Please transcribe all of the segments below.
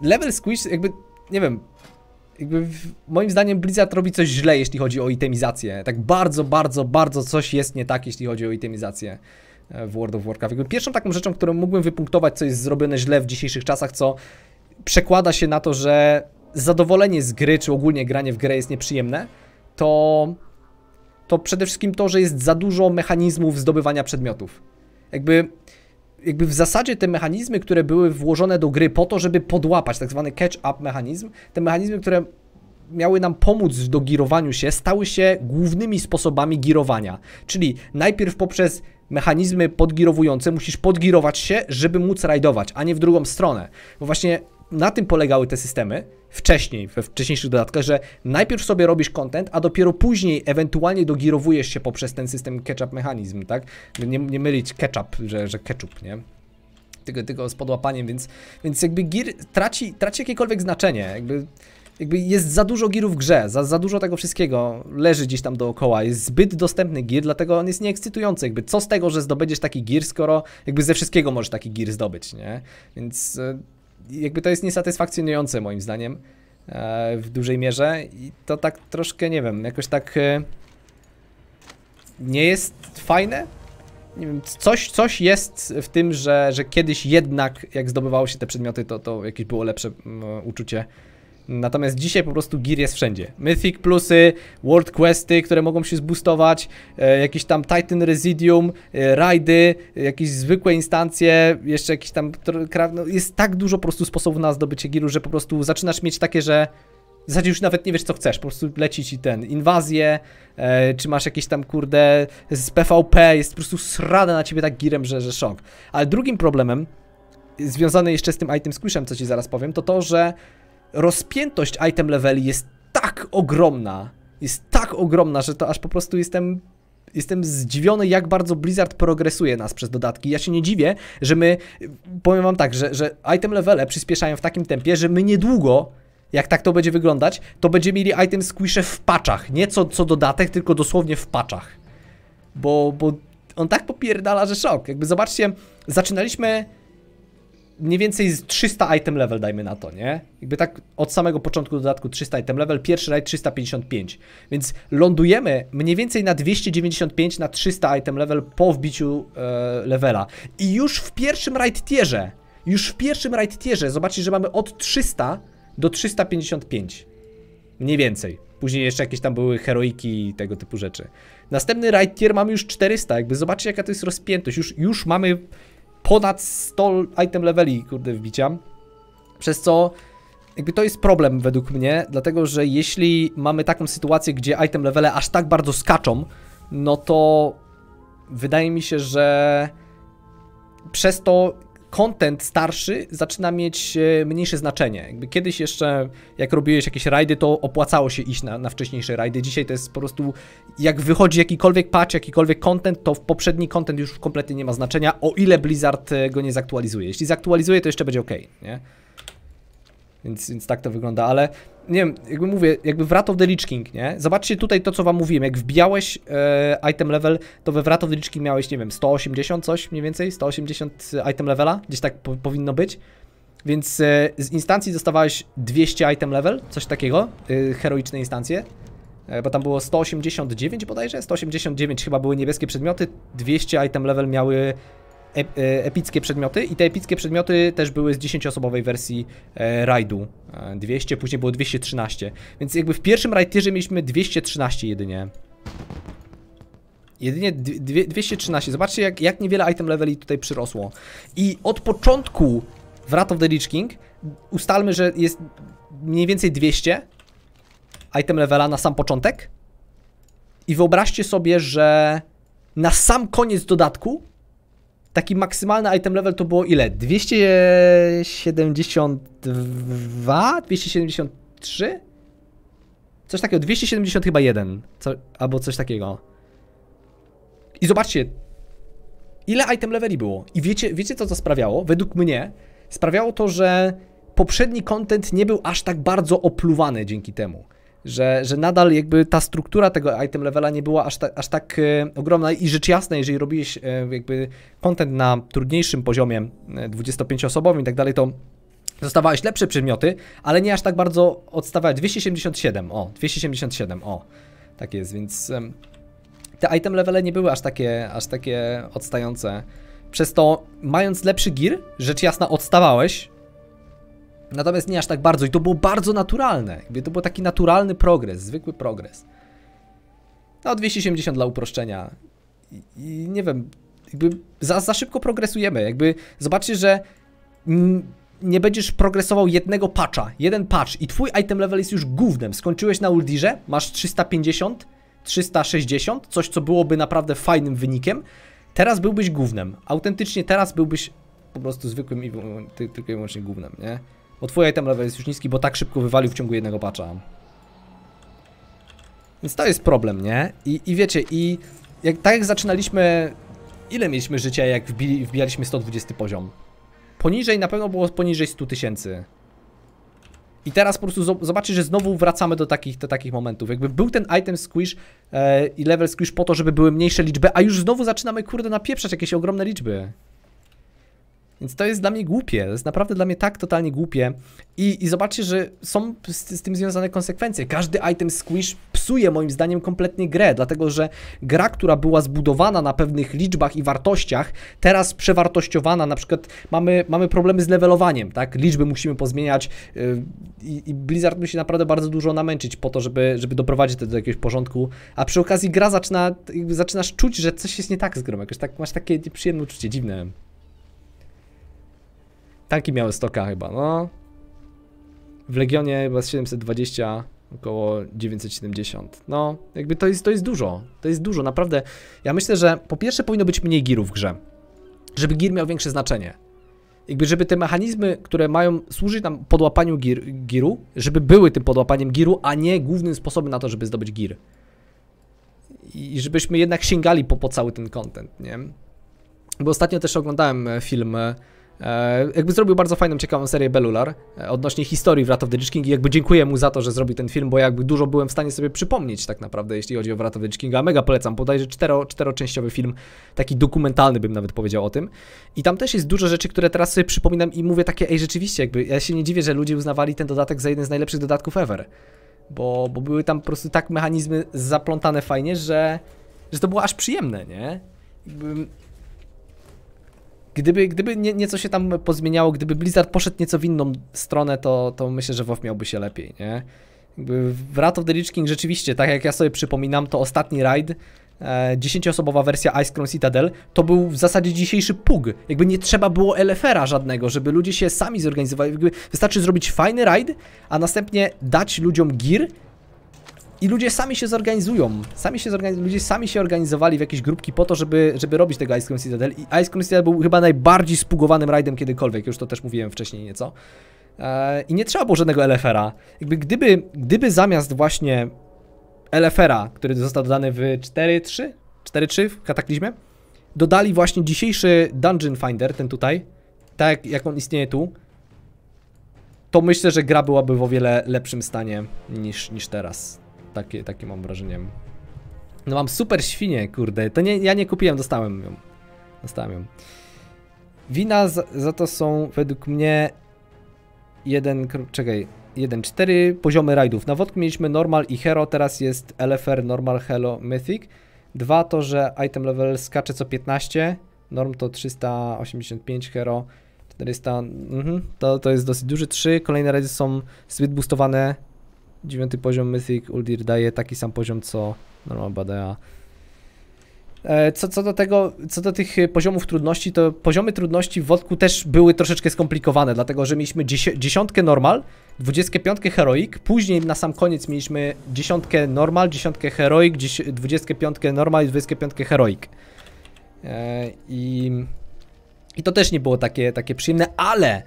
level squish jakby, nie wiem, jakby w, moim zdaniem Blizzard robi coś źle, jeśli chodzi o itemizację. Tak bardzo, bardzo, bardzo coś jest nie tak, jeśli chodzi o itemizację e, w World of Warcraft. Jakby pierwszą taką rzeczą, którą mógłbym wypunktować, co jest zrobione źle w dzisiejszych czasach, co przekłada się na to, że zadowolenie z gry, czy ogólnie granie w grę jest nieprzyjemne, to, to przede wszystkim to, że jest za dużo mechanizmów zdobywania przedmiotów. Jakby jakby w zasadzie te mechanizmy, które były włożone do gry po to, żeby podłapać tak zwany catch-up mechanizm, te mechanizmy, które miały nam pomóc w dogirowaniu się, stały się głównymi sposobami girowania. Czyli najpierw poprzez mechanizmy podgirowujące musisz podgirować się, żeby móc rajdować, a nie w drugą stronę. Bo właśnie na tym polegały te systemy, wcześniej, we wcześniejszych dodatkach, że najpierw sobie robisz content, a dopiero później ewentualnie dogirowujesz się poprzez ten system ketchup mechanizm, tak? Nie, nie mylić ketchup, że, że ketchup, nie? Tylko, tylko z podłapaniem, więc, więc jakby gir traci, traci jakiekolwiek znaczenie, jakby jakby jest za dużo girów w grze, za, za dużo tego wszystkiego leży gdzieś tam dookoła, jest zbyt dostępny gir, dlatego on jest nieekscytujący, jakby co z tego, że zdobędziesz taki gir, skoro jakby ze wszystkiego możesz taki gir zdobyć, nie? Więc e, jakby to jest niesatysfakcjonujące moim zdaniem e, w dużej mierze i to tak troszkę, nie wiem, jakoś tak e, nie jest fajne. Nie wiem, coś, coś jest w tym, że, że kiedyś jednak jak zdobywało się te przedmioty, to, to jakieś było lepsze mm, uczucie Natomiast dzisiaj po prostu gear jest wszędzie. Mythic plusy, world questy, które mogą się zboostować, e, jakieś tam Titan Residium, e, rajdy, jakieś zwykłe instancje, jeszcze jakieś tam... No jest tak dużo po prostu sposobów na zdobycie gearu, że po prostu zaczynasz mieć takie, że w zasadzie już nawet nie wiesz co chcesz, po prostu leci ci ten, inwazję, e, czy masz jakieś tam kurde z PvP, jest po prostu srada na ciebie tak girem, że, że szok. Ale drugim problemem, związany jeszcze z tym item squishem, co ci zaraz powiem, to to, że rozpiętość item leveli jest tak ogromna, jest tak ogromna, że to aż po prostu jestem jestem zdziwiony, jak bardzo Blizzard progresuje nas przez dodatki. Ja się nie dziwię, że my, powiem wam tak, że, że item levele przyspieszają w takim tempie, że my niedługo, jak tak to będzie wyglądać, to będziemy mieli item squisze w paczach. Nie co, co dodatek, tylko dosłownie w paczach. Bo, bo on tak popierdala, że szok. Jakby zobaczcie, zaczynaliśmy mniej więcej 300 item level dajmy na to, nie? Jakby tak od samego początku dodatku 300 item level, pierwszy raid 355. Więc lądujemy mniej więcej na 295 na 300 item level po wbiciu e, levela. I już w pierwszym raid tierze, już w pierwszym raid tierze zobaczycie, że mamy od 300 do 355. Mniej więcej. Później jeszcze jakieś tam były heroiki i tego typu rzeczy. Następny raid tier mamy już 400, jakby zobaczcie jaka to jest rozpiętość. Już, już mamy ponad 100 item leveli, kurde, wbicia. Przez co jakby to jest problem według mnie, dlatego że jeśli mamy taką sytuację, gdzie item levele aż tak bardzo skaczą, no to wydaje mi się, że przez to content starszy zaczyna mieć e, mniejsze znaczenie. Jakby kiedyś jeszcze, jak robiłeś jakieś rajdy, to opłacało się iść na, na wcześniejsze rajdy. Dzisiaj to jest po prostu, jak wychodzi jakikolwiek patch, jakikolwiek content, to w poprzedni content już kompletnie nie ma znaczenia, o ile Blizzard e, go nie zaktualizuje. Jeśli zaktualizuje, to jeszcze będzie ok, nie? Więc, więc tak to wygląda, ale nie wiem, jakby mówię, jakby w Wrath of the Lich King, nie? Zobaczcie tutaj to, co wam mówiłem, jak wbijałeś e, item level, to we Wrath of the Lich King miałeś, nie wiem, 180 coś mniej więcej, 180 item levela, gdzieś tak po, powinno być. Więc e, z instancji dostawałeś 200 item level, coś takiego, e, heroiczne instancje, e, bo tam było 189 bodajże, 189 chyba były niebieskie przedmioty, 200 item level miały E, epickie przedmioty i te epickie przedmioty też były z 10-osobowej wersji e, rajdu 200, e, później było 213, więc jakby w pierwszym rajdierze mieliśmy 213 jedynie. Jedynie 213, zobaczcie jak, jak niewiele item leveli tutaj przyrosło. I od początku w Rat of the Lich King ustalmy, że jest mniej więcej 200 item levela na sam początek. I wyobraźcie sobie, że na sam koniec dodatku taki maksymalny item level to było ile? 272? 273? Coś takiego, 270 chyba jeden, co, albo coś takiego. I zobaczcie, ile item leveli było. I wiecie, wiecie co to sprawiało? Według mnie sprawiało to, że poprzedni content nie był aż tak bardzo opluwany dzięki temu że, że nadal jakby ta struktura tego item levela nie była aż, ta, aż tak e, ogromna i rzecz jasna, jeżeli robiłeś e, jakby content na trudniejszym poziomie, e, 25-osobowym i tak dalej, to dostawałeś lepsze przedmioty, ale nie aż tak bardzo odstawałeś. 277, o, 277, o, tak jest, więc e, te item levele nie były aż takie, aż takie odstające. Przez to, mając lepszy gear, rzecz jasna odstawałeś, Natomiast nie aż tak bardzo i to było bardzo naturalne. Jakby to był taki naturalny progres, zwykły progres. No 270 dla uproszczenia. I, i nie wiem, jakby za, za szybko progresujemy. Jakby zobaczcie, że nie będziesz progresował jednego patcha, jeden patch i twój item level jest już głównym. Skończyłeś na Uldirze, masz 350, 360, coś co byłoby naprawdę fajnym wynikiem. Teraz byłbyś głównym. Autentycznie teraz byłbyś po prostu zwykłym i tylko i wyłącznie głównym, nie? Bo twój item level jest już niski, bo tak szybko wywalił w ciągu jednego patcha. Więc to jest problem, nie? I, i wiecie, i jak, tak jak zaczynaliśmy... Ile mieliśmy życia, jak wbili, wbijaliśmy 120 poziom? Poniżej, na pewno było poniżej 100 tysięcy. I teraz po prostu zobaczysz, że znowu wracamy do takich, do takich momentów. Jakby był ten item squish e, i level squish po to, żeby były mniejsze liczby, a już znowu zaczynamy, kurde, napieprzać jakieś ogromne liczby. Więc to jest dla mnie głupie, to jest naprawdę dla mnie tak totalnie głupie. I, i zobaczcie, że są z, z, tym związane konsekwencje. Każdy item squish psuje moim zdaniem kompletnie grę, dlatego że gra, która była zbudowana na pewnych liczbach i wartościach, teraz przewartościowana, na przykład mamy, mamy problemy z levelowaniem, tak? Liczby musimy pozmieniać yy, i Blizzard musi naprawdę bardzo dużo namęczyć po to, żeby, żeby doprowadzić to do jakiegoś porządku, a przy okazji gra zaczyna, zaczynasz czuć, że coś jest nie tak z grą, jakoś tak, masz takie nieprzyjemne uczucie, dziwne. Taki 100 stoka chyba, no. W Legionie chyba 720, około 970. No, jakby to jest, to jest dużo. To jest dużo, naprawdę. Ja myślę, że po pierwsze powinno być mniej girów w grze. Żeby gir miał większe znaczenie. Jakby, żeby te mechanizmy, które mają służyć nam podłapaniu gir, giru, żeby były tym podłapaniem giru, a nie głównym sposobem na to, żeby zdobyć gir. I żebyśmy jednak sięgali po, po cały ten content, nie? Bo ostatnio też oglądałem e, film e, E, jakby zrobił bardzo fajną, ciekawą serię Belular e, odnośnie historii Wrath of the Lich King i jakby dziękuję mu za to, że zrobił ten film, bo jakby dużo byłem w stanie sobie przypomnieć tak naprawdę, jeśli chodzi o Wrath of the Lich a Mega polecam, bodajże cztero, czteroczęściowy film, taki dokumentalny bym nawet powiedział o tym. I tam też jest dużo rzeczy, które teraz sobie przypominam i mówię takie, ej rzeczywiście jakby, ja się nie dziwię, że ludzie uznawali ten dodatek za jeden z najlepszych dodatków ever. Bo, bo były tam po prostu tak mechanizmy zaplątane fajnie, że, że to było aż przyjemne, nie? Jakby, Gdyby, gdyby nie, nieco się tam pozmieniało, gdyby Blizzard poszedł nieco w inną stronę, to, to myślę, że WoW miałby się lepiej, nie? W Wrath of the Lich King rzeczywiście, tak jak ja sobie przypominam, to ostatni raid, e, dziesięcioosobowa wersja Ice Crown Citadel, to był w zasadzie dzisiejszy PUG. Jakby nie trzeba było LFR-a żadnego, żeby ludzie się sami zorganizowali. Jakby wystarczy zrobić fajny raid, a następnie dać ludziom gear, i ludzie sami się zorganizują. Sami się zorganiz ludzie sami się organizowali w jakieś grupki po to, żeby, żeby robić tego Ice Cream Citadel. I Ice Cream Citadel był chyba najbardziej spugowanym rajdem kiedykolwiek. Już to też mówiłem wcześniej nieco. Eee, I nie trzeba było żadnego LFR-a. Jakby gdyby, gdyby zamiast właśnie LFR-a, który został dodany w 4.3, 4.3 w Kataklizmie, dodali właśnie dzisiejszy Dungeon Finder, ten tutaj, tak jak on istnieje tu, to myślę, że gra byłaby w o wiele lepszym stanie niż, niż teraz. Takie, takie mam wrażenie. No mam super świnie kurde. To nie, ja nie kupiłem, dostałem ją. Dostałem ją. Wina za, za to są według mnie 1, czekaj, 4 poziomy rajdów. Na wodku mieliśmy normal i hero, teraz jest LFR, normal, hello, mythic. Dwa to, że item level skacze co 15, norm to 385, hero 400, mm -hmm, to, to jest dosyć duży. Trzy kolejne rajdy są zbyt boostowane Dziewiąty poziom Mythic Uldir daje taki sam poziom co normal Badea. E, co, co, do tego, co do tych e, poziomów trudności, to poziomy trudności w Wodku też były troszeczkę skomplikowane, dlatego że mieliśmy dziesiątkę normal, dwudziestkę piątkę heroik, później na sam koniec mieliśmy dziesiątkę normal, dziesiątkę heroik, dwudziestkę piątkę normal i dwudziestkę piątkę heroik. E, I, I to też nie było takie, takie przyjemne, ale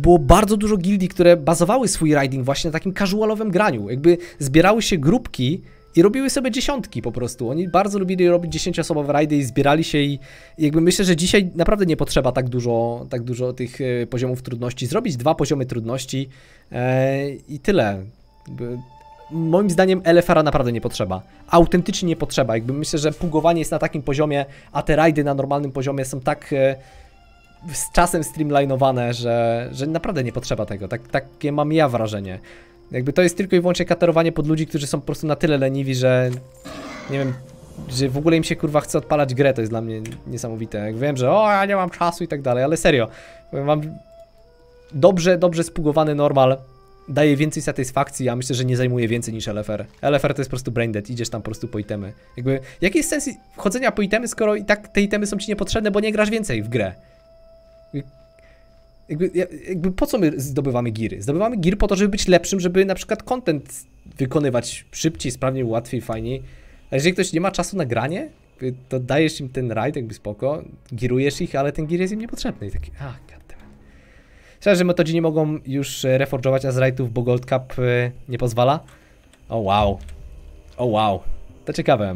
było bardzo dużo gildii, które bazowały swój riding właśnie na takim casualowym graniu. Jakby zbierały się grupki i robiły sobie dziesiątki po prostu. Oni bardzo lubili robić dziesięcioosobowe rajdy i zbierali się i jakby myślę, że dzisiaj naprawdę nie potrzeba tak dużo, tak dużo tych e, poziomów trudności. Zrobić dwa poziomy trudności e, i tyle. Jakby moim zdaniem LFR-a naprawdę nie potrzeba. Autentycznie nie potrzeba. Jakby myślę, że pugowanie jest na takim poziomie, a te rajdy na normalnym poziomie są tak... E, z czasem streamlinowane, że, że naprawdę nie potrzeba tego. Tak, takie mam ja wrażenie. Jakby to jest tylko i wyłącznie katerowanie pod ludzi, którzy są po prostu na tyle leniwi, że nie wiem, że w ogóle im się kurwa chce odpalać grę, to jest dla mnie niesamowite. Jak wiem, że o, ja nie mam czasu i tak dalej, ale serio, mam dobrze, dobrze spugowany normal daje więcej satysfakcji, a myślę, że nie zajmuje więcej niż LFR. LFR to jest po prostu braindead, idziesz tam po prostu po itemy. Jakby, jaki jest sens chodzenia po itemy, skoro i tak te itemy są ci niepotrzebne, bo nie grasz więcej w grę? Jakby, jakby, po co my zdobywamy giry? Zdobywamy giry po to, żeby być lepszym, żeby na przykład content wykonywać szybciej, sprawniej, łatwiej, fajniej. A jeżeli ktoś nie ma czasu na granie, to dajesz im ten rajd, jakby spoko, girujesz ich, ale ten gir jest im niepotrzebny. I taki, ah, goddammit. Szczerze, że metodzi nie mogą już e, z Azrightów, bo Gold Cup e, nie pozwala. O oh, wow. O oh, wow. To ciekawe.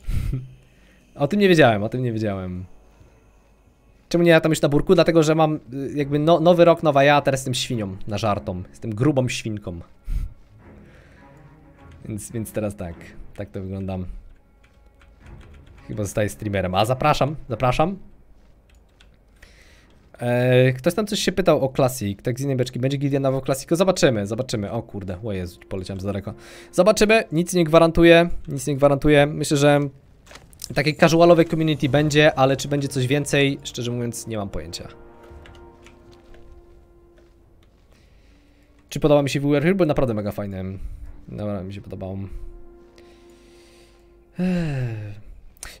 o tym nie wiedziałem, o tym nie wiedziałem. Czemu nie latam już na burku? Dlatego, że mam y, jakby no, nowy rok, nowa ja, teraz jestem świnią na żartą. Jestem grubą świnką. Więc, więc teraz tak. Tak to wyglądam. Chyba zostaję streamerem. A zapraszam, zapraszam. Eee, ktoś tam coś się pytał o klasik, tak z innej beczki. Będzie gildia na klasiko? Zobaczymy, zobaczymy. O kurde, o Jezu, poleciałem za daleko. Zobaczymy, nic nie gwarantuje, nic nie gwarantuje. Myślę, że takie casualowe community będzie, ale czy będzie coś więcej, szczerze mówiąc nie mam pojęcia. Czy podoba mi się We Hill? Był naprawdę mega fajny, Dobra, mi się podobał. Eee.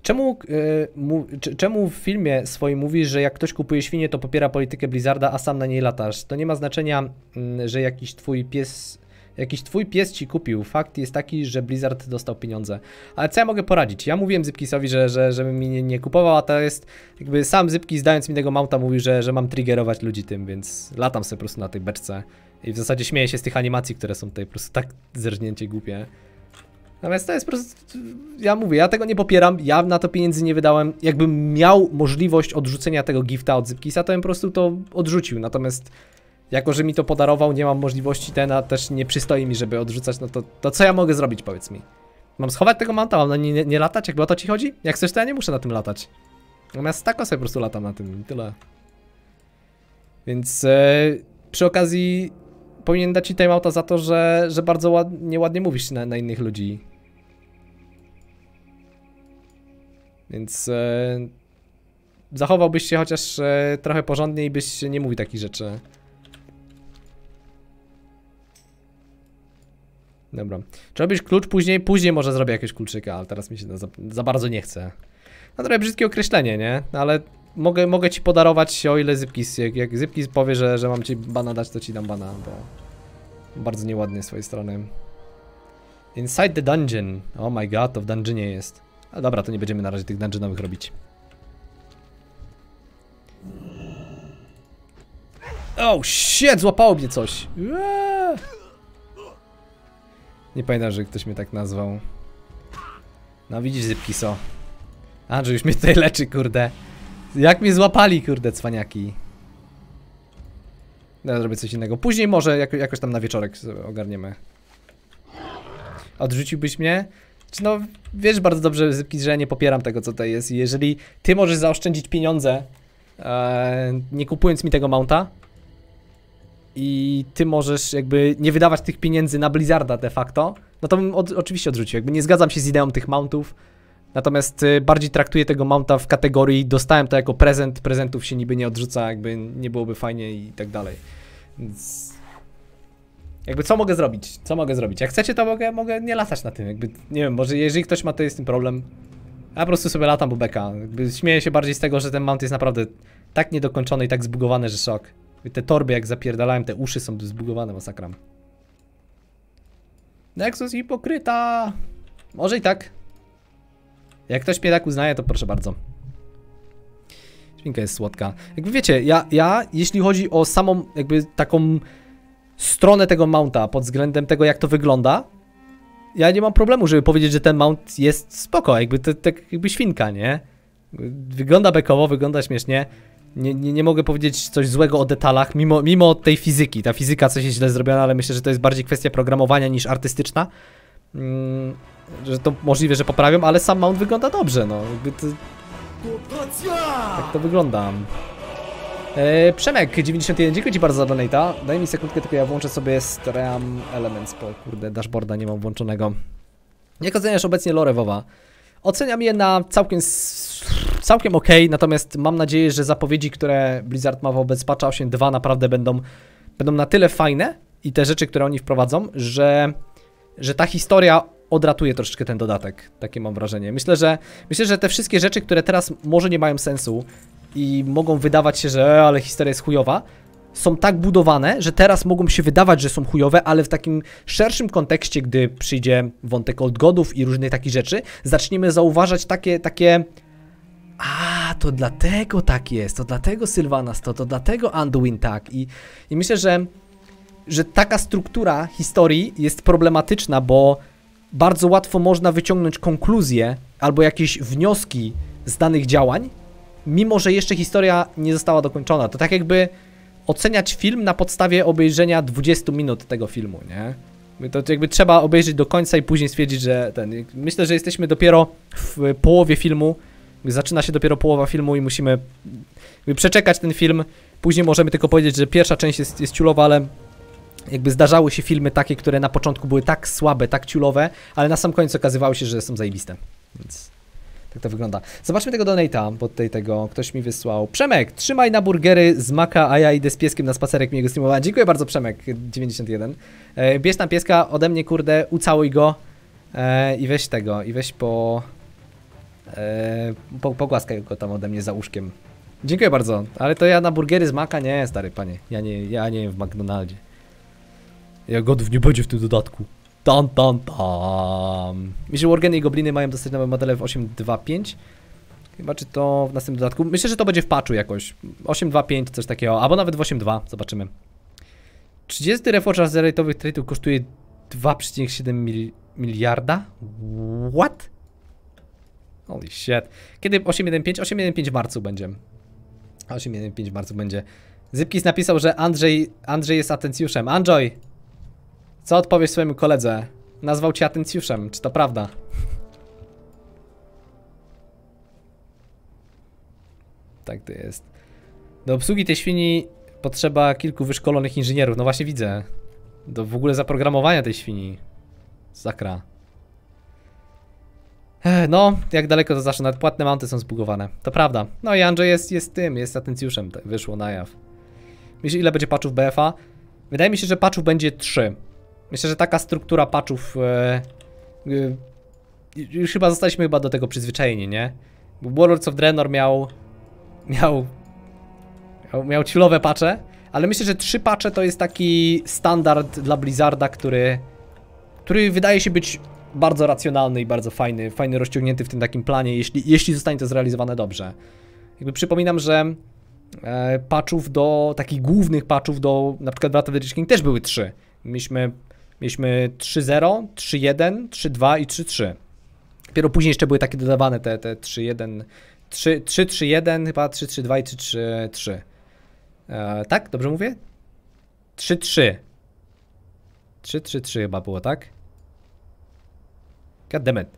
Czemu, e, mu, czemu w filmie swoim mówisz, że jak ktoś kupuje świnie, to popiera politykę Blizzarda, a sam na niej latasz? To nie ma znaczenia, mm, że jakiś twój pies Jakiś twój pies ci kupił. Fakt jest taki, że Blizzard dostał pieniądze. Ale co ja mogę poradzić? Ja mówiłem Zypkisowi, że, że, że mi nie, nie kupował, a to jest jakby sam Zypkis dając mi tego mounta mówi, że, że mam triggerować ludzi tym, więc latam sobie po prostu na tej beczce. I w zasadzie śmieję się z tych animacji, które są tutaj po prostu tak zerżnięcie głupie. Natomiast to jest po prostu, ja mówię, ja tego nie popieram, ja na to pieniędzy nie wydałem. Jakbym miał możliwość odrzucenia tego gifta od Zypkisa, to bym po prostu to odrzucił. Natomiast jako, że mi to podarował, nie mam możliwości ten, a też nie przystoi mi, żeby odrzucać, no to, to co ja mogę zrobić, powiedz mi? Mam schować tego manta, mam na nie, nie, latać? Jakby o to ci chodzi? Jak chcesz, to ja nie muszę na tym latać. Natomiast tako sobie po prostu latam na tym tyle. Więc yy, przy okazji powinien dać ci timeouta za to, że, że bardzo ładnie, ładnie mówisz na, na innych ludzi. Więc yy, zachowałbyś się chociaż yy, trochę porządniej, byś nie mówił takich rzeczy. Dobra. Czy robisz klucz później? Później może zrobię jakieś kluczyka, ale teraz mi się za, za bardzo nie chce. No trochę brzydkie określenie, nie? No ale mogę, mogę ci podarować, o ile Zypkis, jak, jak Zypkis powie, że, że mam ci bana dać, to ci dam bana, bo bardzo nieładnie z swojej strony. Inside the dungeon. Oh my god, to w dungeonie jest. A dobra, to nie będziemy na razie tych dungeonowych robić. Oh shit, złapało mnie coś. Eee. Nie pamiętam, że ktoś mnie tak nazwał. No widzisz Zypkiso. że już mnie tutaj leczy, kurde. Jak mnie złapali, kurde, cwaniaki. Dobra, zrobię coś innego. Później może jak jakoś tam na wieczorek ogarniemy. Odrzuciłbyś mnie? Czy no, wiesz bardzo dobrze, Zypki, że ja nie popieram tego, co to jest. Jeżeli ty możesz zaoszczędzić pieniądze, e, nie kupując mi tego mounta, i ty możesz jakby nie wydawać tych pieniędzy na Blizzarda de facto, no to bym od, oczywiście odrzucił. Jakby nie zgadzam się z ideą tych mountów, natomiast y, bardziej traktuję tego mounta w kategorii dostałem to jako prezent, prezentów się niby nie odrzuca, jakby nie byłoby fajnie i tak dalej. Więc... Jakby co mogę zrobić? Co mogę zrobić? Jak chcecie, to mogę, mogę nie latać na tym. Jakby, nie wiem, może jeżeli ktoś ma, to jest tym problem. A po prostu sobie latam, bo beka. Jakby śmieję się bardziej z tego, że ten mount jest naprawdę tak niedokończony i tak zbugowany, że szok. Te torby jak zapierdalałem, te uszy są zbugowane masakram. Nexus hipokryta! Może i tak. Jak ktoś mnie tak uznaje, to proszę bardzo. Świnka jest słodka. Jakby wiecie, ja, ja jeśli chodzi o samą jakby taką stronę tego mounta pod względem tego jak to wygląda, ja nie mam problemu, żeby powiedzieć, że ten mount jest spoko, jakby to, to tak jakby świnka, nie? Wygląda bekowo, wygląda śmiesznie nie, nie, nie, mogę powiedzieć coś złego o detalach, mimo, mimo tej fizyki. Ta fizyka coś jest źle zrobiona, ale myślę, że to jest bardziej kwestia programowania niż artystyczna. Mm, że to możliwe, że poprawią, ale sam mount wygląda dobrze, no. Jakby to... Tak to wygląda. E, Przemek, 91, dziękuję Ci bardzo za donate'a. Daj mi sekundkę, tylko ja włączę sobie Stream Elements, bo kurde, dashboarda nie mam włączonego. Jak oceniasz obecnie lore WoWa? Oceniam je na całkiem, całkiem ok, natomiast mam nadzieję, że zapowiedzi, które Blizzard ma wobec patcha 8.2 naprawdę będą, będą na tyle fajne i te rzeczy, które oni wprowadzą, że, że ta historia odratuje troszeczkę ten dodatek. Takie mam wrażenie. Myślę, że myślę, że te wszystkie rzeczy, które teraz może nie mają sensu i mogą wydawać się, że e, ale historia jest chujowa, są tak budowane, że teraz mogą się wydawać, że są chujowe, ale w takim szerszym kontekście, gdy przyjdzie wątek old godów i różne takie rzeczy, zaczniemy zauważać takie, takie a, to dlatego tak jest, to dlatego Sylvanas to, to dlatego Anduin tak i, i myślę, że że taka struktura historii jest problematyczna, bo bardzo łatwo można wyciągnąć konkluzje albo jakieś wnioski z danych działań, mimo że jeszcze historia nie została dokończona. To tak jakby oceniać film na podstawie obejrzenia 20 minut tego filmu, nie? To jakby trzeba obejrzeć do końca i później stwierdzić, że ten. Myślę, że jesteśmy dopiero w połowie filmu. Zaczyna się dopiero połowa filmu i musimy przeczekać ten film. Później możemy tylko powiedzieć, że pierwsza część jest, jest ciulowa, ale jakby zdarzały się filmy takie, które na początku były tak słabe, tak ciulowe, ale na sam koniec okazywało się, że są zajebiste. Więc... Tak to wygląda. Zobaczmy tego donata, pod tej tego. Ktoś mi wysłał. Przemek, trzymaj na burgery z maka, a ja idę z pieskiem na spacerek miłego streamowania. Dziękuję bardzo Przemek, 91. E, bierz tam pieska ode mnie, kurde, ucałuj go e, i weź tego, i weź po... E, po pogłaskaj go tam ode mnie za łóżkiem. Dziękuję bardzo, ale to ja na burgery z maka nie, stary panie. Ja nie, ja nie w McDonaldzie. Ja godów nie będzie w tym dodatku. Tam, tam, tam. że Wargeny i Gobliny mają dostać nowe modele w 8.2.5, chyba czy to w następnym dodatku. Myślę, że to będzie w patchu jakoś. 8.2.5 coś takiego, albo nawet w 8.2, zobaczymy. 30 reforger z rate'owych trade'ów kosztuje 2,7 mil miliarda? What? Holy shit. Kiedy 8.1.5? 8.1.5 w marcu będzie. 8.1.5 w marcu będzie. Zypkis napisał, że Andrzej, Andrzej jest atencjuszem. Andrzej! Co odpowiesz swojemu koledze? Nazwał cię atencjuszem, czy to prawda? Tak to jest. Do obsługi tej świni potrzeba kilku wyszkolonych inżynierów. No właśnie widzę. Do w ogóle zaprogramowania tej świni. Zakra. No, jak daleko to zaszło, nawet płatne mounty są zbugowane. To prawda. No i Andrzej jest, jest tym, jest atencjuszem. Tak wyszło na jaw. Myślisz ile będzie patchów BFA? Wydaje mi się, że patchów będzie 3. Myślę, że taka struktura patchów... Yy, już chyba zostaliśmy chyba do tego przyzwyczajeni, nie? Bo Warlords of Draenor miał... Miał... Miał, miał ciulowe pacze, ale myślę, że trzy pacze to jest taki standard dla Blizzarda, który... Który wydaje się być bardzo racjonalny i bardzo fajny, fajny rozciągnięty w tym takim planie, jeśli, jeśli zostanie to zrealizowane dobrze. Jakby przypominam, że e, patchów do, takich głównych patchów do na przykład Wrath of the Lich King też były trzy. Mieliśmy Mieliśmy 3-0, 3-1, 3-2 i 3-3. Dopiero później jeszcze były takie dodawane te, te 3-1, 3-3-1, chyba 3-3-2 i 3-3-3. E, tak? Dobrze mówię? 3-3. 3-3-3 chyba było, tak? Goddammit.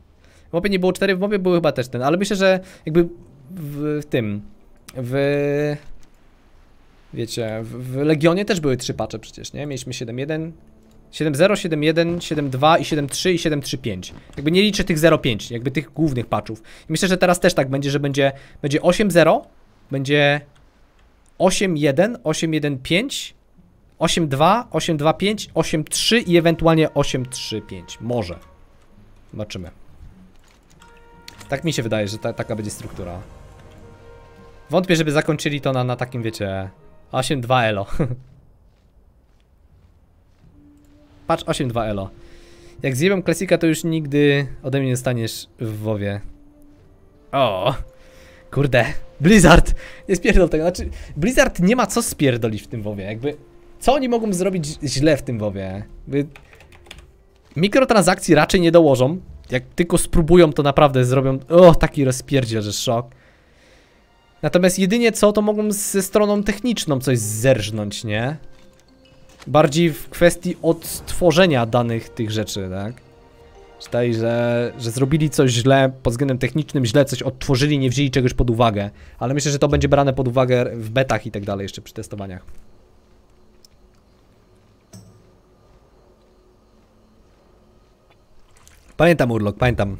W mopie nie było 4, w mopie były chyba też ten, ale myślę, że jakby w, tym, w... Wiecie, w, w Legionie też były trzy pacze przecież, nie? Mieliśmy 7-1, 7.0, 7.1, 7.2 i 7.3 i 7.3.5. Jakby nie liczę tych 0.5, jakby tych głównych patchów. I myślę, że teraz też tak będzie, że będzie, będzie 8.0, będzie 8.1, 8.1.5, 8.2, 8.2.5, 8.3 i ewentualnie 8.3.5. Może. Zobaczymy. Tak mi się wydaje, że ta, taka będzie struktura. Wątpię, żeby zakończyli to na, na takim, wiecie, 8.2 elo. Patrz, 82 elo. Jak zjebam klasika, to już nigdy ode mnie nie staniesz w WoWie. O, kurde. Blizzard! Nie spierdol tego. Znaczy, Blizzard nie ma co spierdolić w tym WoWie. Jakby, co oni mogą zrobić źle w tym WoWie? Jakby, mikrotransakcji raczej nie dołożą. Jak tylko spróbują, to naprawdę zrobią... O, taki rozpierdziel, że szok. Natomiast jedynie co, to mogą ze stroną techniczną coś zerżnąć, nie? bardziej w kwestii odtworzenia danych tych rzeczy, tak? Czytaj, że, że zrobili coś źle, pod względem technicznym źle coś odtworzyli, nie wzięli czegoś pod uwagę. Ale myślę, że to będzie brane pod uwagę w betach i tak dalej, jeszcze przy testowaniach. Pamiętam urlop, pamiętam.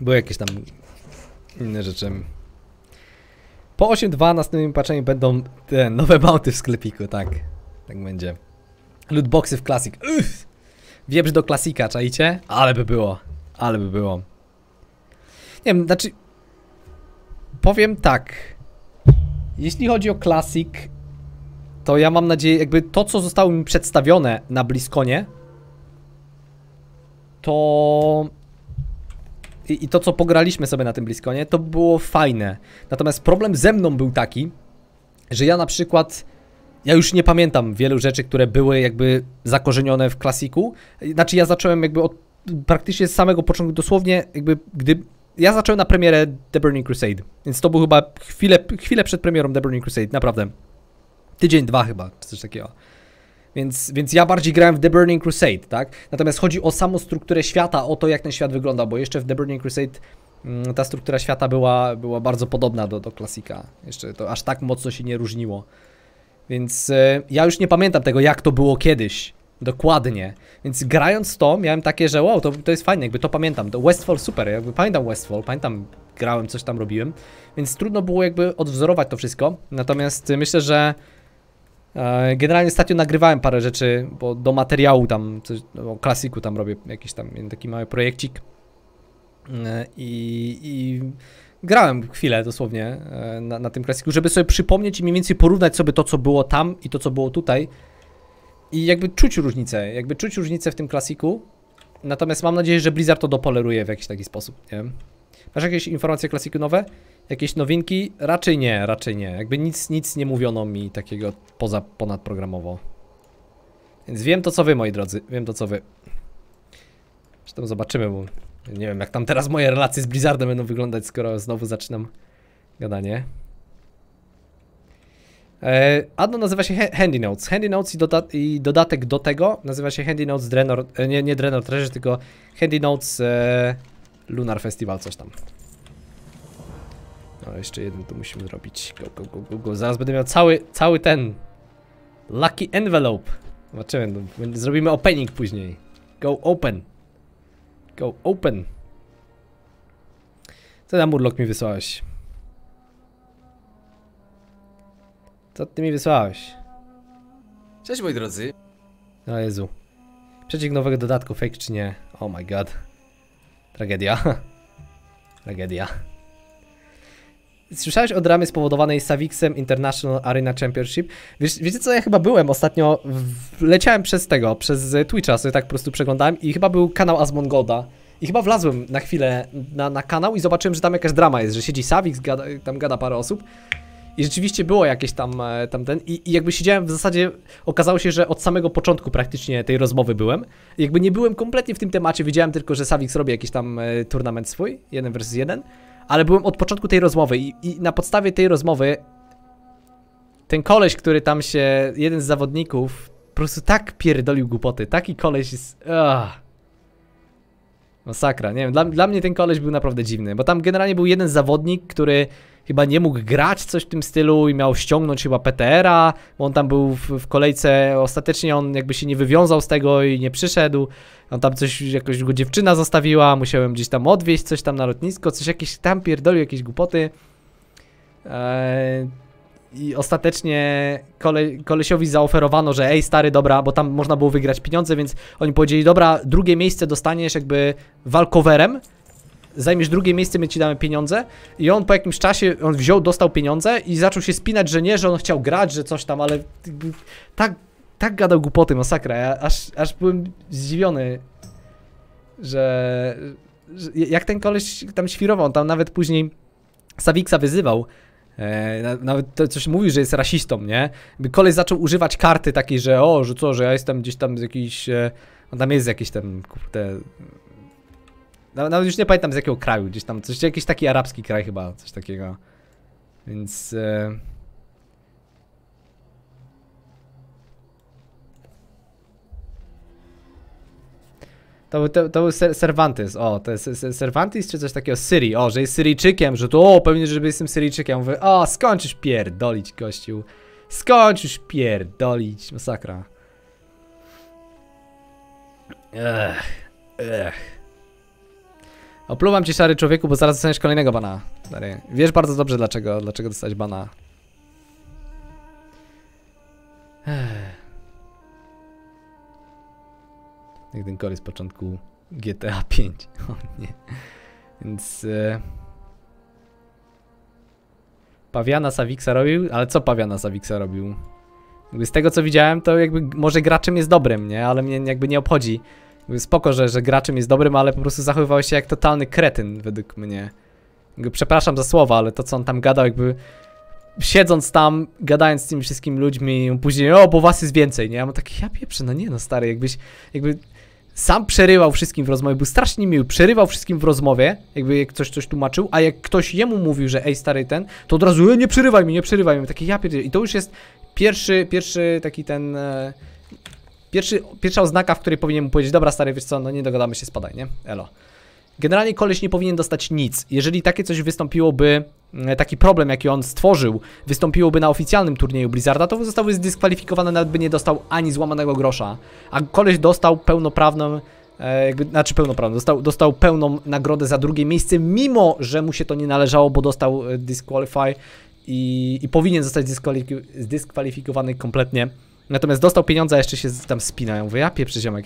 Były jakieś tam inne rzeczy. Po 8.2 następnym patchem będą te nowe bałty w sklepiku, tak. Tak będzie. Lootboxy w Classic. Uff! Wieprz do klasika, czajcie? Ale by było. Ale by było. Nie wiem, znaczy... Powiem tak. Jeśli chodzi o Classic, to ja mam nadzieję, jakby to, co zostało mi przedstawione na Bliskonie, to... I, I to, co pograliśmy sobie na tym Bliskonie, to było fajne. Natomiast problem ze mną był taki, że ja na przykład ja już nie pamiętam wielu rzeczy, które były jakby zakorzenione w klasiku. Znaczy ja zacząłem jakby od praktycznie z samego początku, dosłownie jakby gdy... Ja zacząłem na premierę The Burning Crusade, więc to był chyba chwilę, chwilę przed premierą The Burning Crusade, naprawdę. Tydzień, dwa chyba, czy coś takiego. Więc, więc ja bardziej grałem w The Burning Crusade, tak? Natomiast chodzi o samą strukturę świata, o to jak ten świat wygląda, bo jeszcze w The Burning Crusade mm, ta struktura świata była, była bardzo podobna do, do klasika. Jeszcze to aż tak mocno się nie różniło. Więc e, ja już nie pamiętam tego, jak to było kiedyś. Dokładnie. Więc grając to, miałem takie, że wow, to, to jest fajne, jakby to pamiętam. To Westfall super, jakby pamiętam Westfall, pamiętam grałem, coś tam robiłem. Więc trudno było jakby odwzorować to wszystko. Natomiast e, myślę, że e, generalnie ostatnio nagrywałem parę rzeczy, bo do materiału tam, coś, o klasiku tam robię jakiś tam taki mały projekcik. E, I, i grałem chwilę dosłownie e, na, na tym klasiku, żeby sobie przypomnieć i mniej więcej porównać sobie to, co było tam i to, co było tutaj. I jakby czuć różnicę, jakby czuć różnicę w tym klasiku. Natomiast mam nadzieję, że Blizzard to dopoleruje w jakiś taki sposób, nie? Masz jakieś informacje klasiku nowe? Jakieś nowinki? Raczej nie, raczej nie. Jakby nic, nic nie mówiono mi takiego poza, ponadprogramowo. Więc wiem to co wy, moi drodzy. Wiem to co wy. Zresztą zobaczymy, bo nie wiem, jak tam teraz moje relacje z Blizzardem będą wyglądać, skoro znowu zaczynam gadanie. E, Adno nazywa się Handy Notes. Handy Notes i, doda i, dodatek do tego nazywa się Handy Notes Drenor, e, nie, nie Drenor Treasure, tylko Handy Notes e, Lunar Festival, coś tam. No, jeszcze jeden tu musimy zrobić. Go, go, go, go, go. Zaraz będę miał cały, cały ten Lucky Envelope. Zobaczymy, no, zrobimy opening później. Go open. Go open. Co tam urlok mi wysłałeś? Co ty mi wysłałeś? Cześć moi drodzy. O Jezu. Przeciek nowego dodatku, fake czy nie? Oh my god. Tragedia. Tragedia. Słyszałeś o dramie spowodowanej Savixem International Arena Championship? Wiesz, wiecie co, ja chyba byłem ostatnio, w... leciałem przez tego, przez Twitcha, sobie tak po prostu przeglądałem i chyba był kanał Asmongoda. I chyba wlazłem na chwilę na, na kanał i zobaczyłem, że tam jakaś drama jest, że siedzi Savix, gada, tam gada parę osób. I rzeczywiście było jakieś tam, e, tam ten. I, I, jakby siedziałem w zasadzie, okazało się, że od samego początku praktycznie tej rozmowy byłem. I jakby nie byłem kompletnie w tym temacie, wiedziałem tylko, że Savix robi jakiś tam e, turnament swój, jeden versus jeden ale byłem od początku tej rozmowy i, i na podstawie tej rozmowy ten koleś, który tam się, jeden z zawodników, po prostu tak pierdolił głupoty. Taki koleś jest... Ugh. Ah. Masakra, nie wiem, dla, dla mnie ten koleś był naprawdę dziwny, bo tam generalnie był jeden zawodnik, który chyba nie mógł grać coś w tym stylu i miał ściągnąć chyba PTR-a, bo on tam był w, w, kolejce, ostatecznie on jakby się nie wywiązał z tego i nie przyszedł, on tam coś, jakoś go dziewczyna zostawiła, musiałem gdzieś tam odwieźć coś tam na lotnisko, coś jakieś tam pierdolił, jakieś głupoty. Eee, i ostatecznie kole, kolesiowi zaoferowano, że ej stary, dobra, bo tam można było wygrać pieniądze, więc oni powiedzieli, dobra, drugie miejsce dostaniesz jakby walkowerem, zajmiesz drugie miejsce, my ci damy pieniądze. I on po jakimś czasie, on wziął, dostał pieniądze i zaczął się spinać, że nie, że on chciał grać, że coś tam, ale tak, tak gadał głupoty, masakra. Ja aż, aż byłem zdziwiony, że, że jak ten koleś tam świrował, on tam nawet później Sawiksa wyzywał. E, nawet to coś mówi, że jest rasistą, nie? Kolej zaczął używać karty takiej, że o, że co, że ja jestem gdzieś tam z jakiejś... E, on no tam jest jakiś tam, kurde, nawet już nie pamiętam z jakiego kraju, gdzieś tam, coś, jakiś taki arabski kraj chyba, coś takiego. Więc... E, to, był, to, był Cervantes, o, to jest Cervantes czy coś takiego, Syrii, o, że jest Syryjczykiem, że to, o, pewnie, że jestem Syryjczykiem, mówię, o, skończysz pierdolić, gościu, skończysz pierdolić, masakra. Ech, ech. Opluwam ci szary człowieku, bo zaraz dostaniesz kolejnego bana. Stary. Wiesz bardzo dobrze dlaczego, dlaczego dostać bana. Ech. Jak ten kory z początku GTA 5. O nie. Więc... E... Pawiana Sawiksa robił? Ale co Pawiana Sawiksa robił? Jakby z tego co widziałem, to jakby może graczem jest dobrym, nie? Ale mnie jakby nie obchodzi spoko, że, że graczem jest dobrym, ale po prostu zachowywał się jak totalny kretyn według mnie. Przepraszam za słowa, ale to co on tam gadał jakby siedząc tam, gadając z tymi wszystkimi ludźmi, później, o, bo was jest więcej, nie? Ja mam takie, ja pieprzę, no nie no stary, jakbyś, jakby sam przerywał wszystkim w rozmowie, był strasznie miły, przerywał wszystkim w rozmowie, jakby jak ktoś coś tłumaczył, a jak ktoś jemu mówił, że ej stary ten, to od razu, e, nie przerywaj mi, nie przerywaj mi, takie ja pierdolę. I to już jest pierwszy, pierwszy taki ten... E Pierwszy, pierwsza oznaka, w której powinien mu powiedzieć, dobra stary, wiesz co, no nie dogadamy się, spadaj, nie? Elo. Generalnie koleś nie powinien dostać nic. Jeżeli takie coś wystąpiłoby, mm, taki problem, jaki on stworzył, wystąpiłoby na oficjalnym turnieju Blizzarda, to zostałby zdyskwalifikowany, nawet by nie dostał ani złamanego grosza. A koleś dostał pełnoprawną, e, jakby, znaczy pełnoprawną, dostał, dostał pełną nagrodę za drugie miejsce, mimo że mu się to nie należało, bo dostał e, disqualify i, i powinien zostać zdyskwalifikowany kompletnie Natomiast dostał pieniądze, a jeszcze się tam spinają. Ja mówię, ja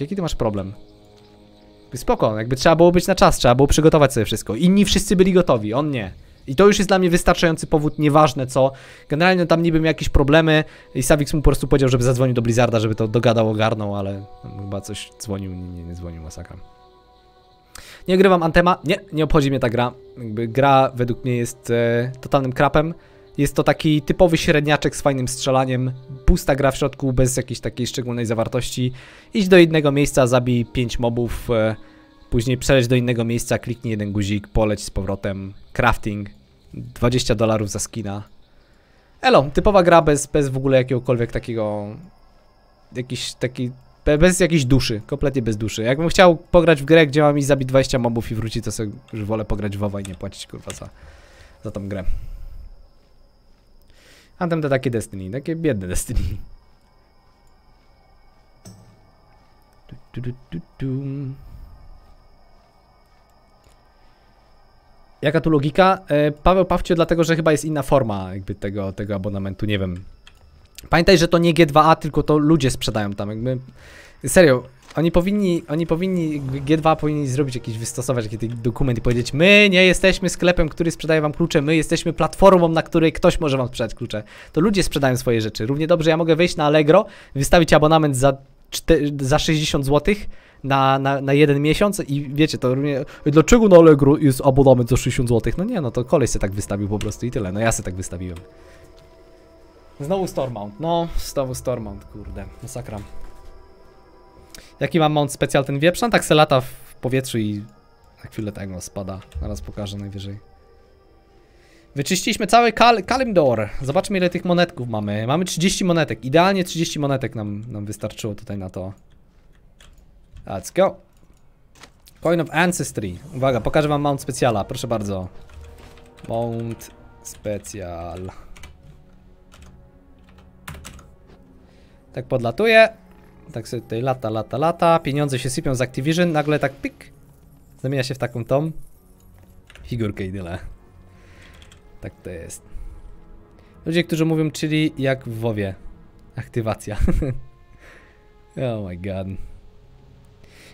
jaki ty masz problem? Spoko, jakby trzeba było być na czas, trzeba było przygotować sobie wszystko. Inni wszyscy byli gotowi, on nie. I to już jest dla mnie wystarczający powód, nieważne co. Generalnie tam niby miał jakieś problemy i Savix mu po prostu powiedział, żeby zadzwonił do Blizzarda, żeby to dogadał, ogarnął, ale chyba coś dzwonił, nie, nie dzwonił, masakra. Nie grywam Antema, nie, nie obchodzi mnie ta gra. Jakby gra według mnie jest e, totalnym krapem. Jest to taki typowy średniaczek z fajnym strzelaniem, pusta gra w środku, bez jakiejś takiej szczególnej zawartości. Idź do jednego miejsca, zabij 5 mobów, e, później przeleć do innego miejsca, kliknij jeden guzik, poleć z powrotem, crafting, 20 dolarów za skina. Elo, typowa gra bez, bez w ogóle jakiegokolwiek takiego, jakiś taki, bez jakiejś duszy, kompletnie bez duszy. Jakbym chciał pograć w grę, gdzie mam i zabić 20 mobów i wrócić, to sobie już wolę pograć w WoWa i nie płacić kurwa za, za tą grę. A tam to takie Destiny, takie biedne Destiny. Du, Jaka tu logika? E, Paweł Pawcio, dlatego że chyba jest inna forma jakby tego, tego abonamentu, nie wiem. Pamiętaj, że to nie G2A, tylko to ludzie sprzedają tam jakby. Serio, oni powinni, oni powinni, G2 powinni zrobić jakiś, wystosować jakiś dokument i powiedzieć My nie jesteśmy sklepem, który sprzedaje wam klucze, my jesteśmy platformą, na której ktoś może wam sprzedać klucze. To ludzie sprzedają swoje rzeczy. Równie dobrze ja mogę wejść na Allegro, wystawić abonament za, za 60 zł na, na, na jeden miesiąc i wiecie, to równie... Dlaczego na Allegro jest abonament za 60 zł? No nie, no to koleś se tak wystawił po prostu i tyle. No ja se tak wystawiłem. Znowu Stormount, no, znowu Stormount, kurde, masakra. Jaki mam mount specjal ten wieprzan? Tak se lata w powietrzu i na chwilę tego tak, no, spada. Zaraz pokażę najwyżej. Wyczyściliśmy cały kal Kalimdor. Zobaczmy ile tych monetków mamy. Mamy 30 monetek. Idealnie 30 monetek nam, nam wystarczyło tutaj na to. Let's go. Coin of Ancestry. Uwaga, pokażę wam mount specjala. Proszę bardzo. Mount specjal. Tak podlatuje. Tak sobie tutaj lata, lata, lata. Pieniądze się sypią z Activision. Nagle tak pik. Zamienia się w taką tom. Figurkę i tyle. Tak to jest. Ludzie, którzy mówią, czyli jak w WoWie. Aktywacja. oh my god.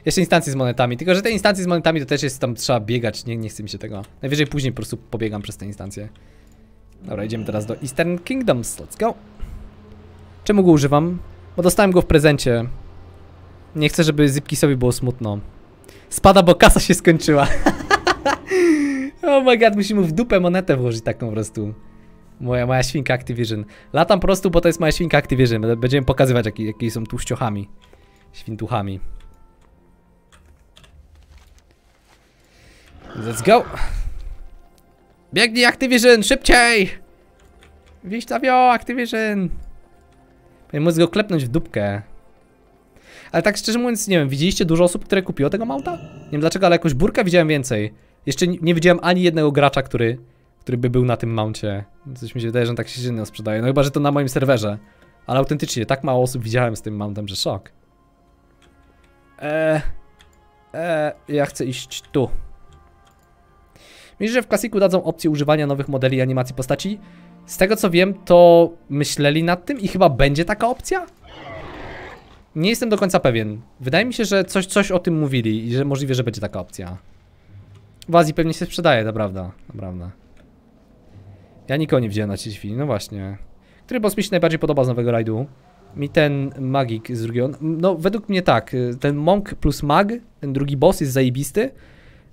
Jeszcze instancje z monetami, tylko że te instancje z monetami to też jest tam trzeba biegać, nie, nie chce mi się tego. Najwyżej później po prostu pobiegam przez te instancje. Dobra, idziemy teraz do Eastern Kingdoms, let's go. Czemu go używam? Bo dostałem go w prezencie. Nie chcę, żeby sobie było smutno. Spada, bo kasa się skończyła. oh my god, musimy w dupę monetę włożyć taką po prostu. Moja, moja świnka Activision. Latam po prostu, bo to jest moja świnka Activision. Będziemy pokazywać, jakie, są są tłuściochami. Świntuchami. Let's go! Biegnij Activision, szybciej! Wiśtawio, Activision! Powinien móc go klepnąć w dupkę. Ale tak szczerze mówiąc, nie wiem, widzieliście dużo osób, które kupiło tego małta? Nie wiem dlaczego, ale jakąś burkę widziałem więcej. Jeszcze nie widziałem ani jednego gracza, który, który by był na tym mouncie. Coś mi się wydaje, że on tak się średnio sprzedaje. No chyba, że to na moim serwerze. Ale autentycznie, tak mało osób widziałem z tym mountem, że szok. Eee, eee, ja chcę iść tu. Myślisz, że w klasiku dadzą opcję używania nowych modeli animacji postaci? Z tego co wiem, to myśleli nad tym i chyba będzie taka opcja? Nie jestem do końca pewien. Wydaje mi się, że coś, coś o tym mówili i że możliwe, że będzie taka opcja. W Azji pewnie się sprzedaje, naprawdę, naprawdę. Ja nikogo nie widziałem na chwili, no właśnie. Który boss mi się najbardziej podoba z nowego rajdu? Mi ten magik z drugiego, no według mnie tak, y, ten monk plus mag, ten drugi boss jest zajebisty.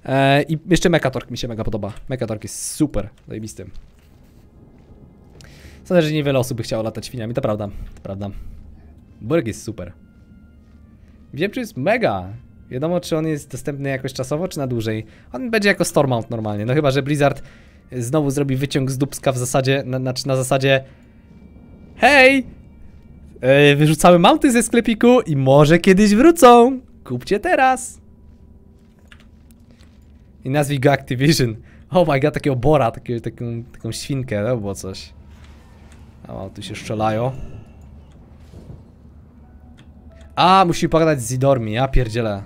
Eee, I jeszcze Mekatork mi się mega podoba. Mekatork jest super zajebisty. Sądzę, że niewiele osób by chciało latać świniami, to prawda, to prawda. Burg jest super. Wiem, czy jest mega. Wiadomo, czy on jest dostępny jakoś czasowo, czy na dłużej. On będzie jako Stormount normalnie, no chyba, że Blizzard znowu zrobi wyciąg z dubska w zasadzie, na, znaczy na zasadzie Hej! Yy, wyrzucamy mounty ze sklepiku i może kiedyś wrócą! Kupcie teraz! I nazwij go Activision. Oh my god, takiego bora, takiego, taką, taką świnkę, to było coś. A, tu się szczelają. A, musi pogadać z Zidormi, ja pierdzielę.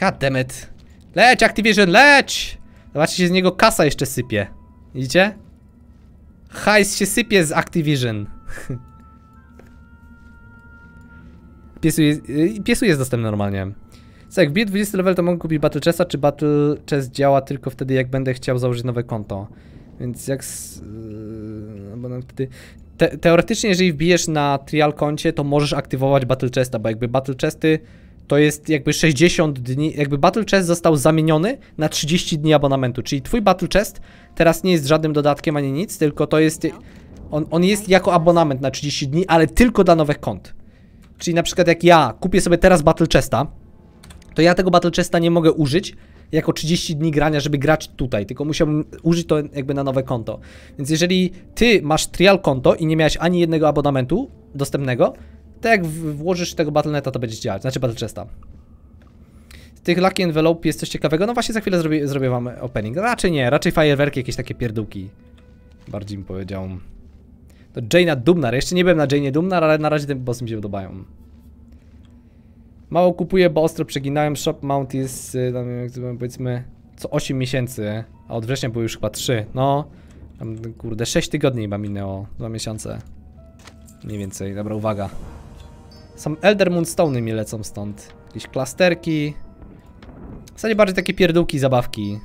Goddammit. Leć, Activision, leć! Zobaczcie, się z niego kasa jeszcze sypie. Widzicie? Hajs się sypie z Activision. piesu, jest, piesu jest y, dostępny normalnie. Co, jak wbiję 20 level, to mogę kupić Battle Chessa, czy Battle Chess działa tylko wtedy, jak będę chciał założyć nowe konto? Więc jak... Z, yy, bo nam wtedy... Te, teoretycznie, jeżeli wbijesz na trial koncie, to możesz aktywować Battle Chesta, bo jakby Battle Chesty to jest jakby 60 dni, jakby Battle Chest został zamieniony na 30 dni abonamentu, czyli twój Battle Chest teraz nie jest żadnym dodatkiem ani nic, tylko to jest, on, on jest jako abonament na 30 dni, ale tylko dla nowych kont. Czyli na przykład jak ja kupię sobie teraz Battle Chesta, to ja tego Battle Chesta nie mogę użyć, jako 30 dni grania, żeby grać tutaj, tylko musiałbym użyć to jakby na nowe konto. Więc jeżeli ty masz trial konto i nie miałeś ani jednego abonamentu dostępnego, to jak włożysz tego Battle.neta, to będzie działać, znaczy Battle Chesta. Z tych Lucky Envelope jest coś ciekawego, no właśnie za chwilę zrobię, zrobię wam opening. Raczej nie, raczej fajerwerki, jakieś takie pierdółki. Bardziej mi powiedział. To Jaina Dumnar, jeszcze nie byłem na Janie Dumnar, ale na razie ten boss mi się podobają. Mało kupuję, bo ostro przeginałem. Shop Mount jest, y, tam, powiedzmy, co 8 miesięcy, a od września były już chyba 3. No, tam, kurde, 6 tygodni chyba minęło, 2 miesiące. Mniej więcej, dobra, uwaga. Sam Elder Moonstone mi lecą stąd. Jakieś klasterki. W zasadzie bardziej takie pierdółki, zabawki.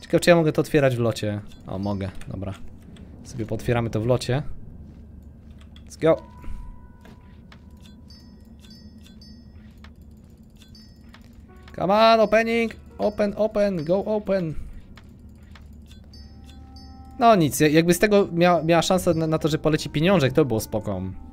Ciekawe, czy ja mogę to otwierać w locie. O, mogę, dobra. Sobie potwieramy to w locie. Let's go. Come on, opening! Open, open, go open! No nic, jakby z tego mia miała szansę na, na, to, że poleci pieniążek, to było spoko.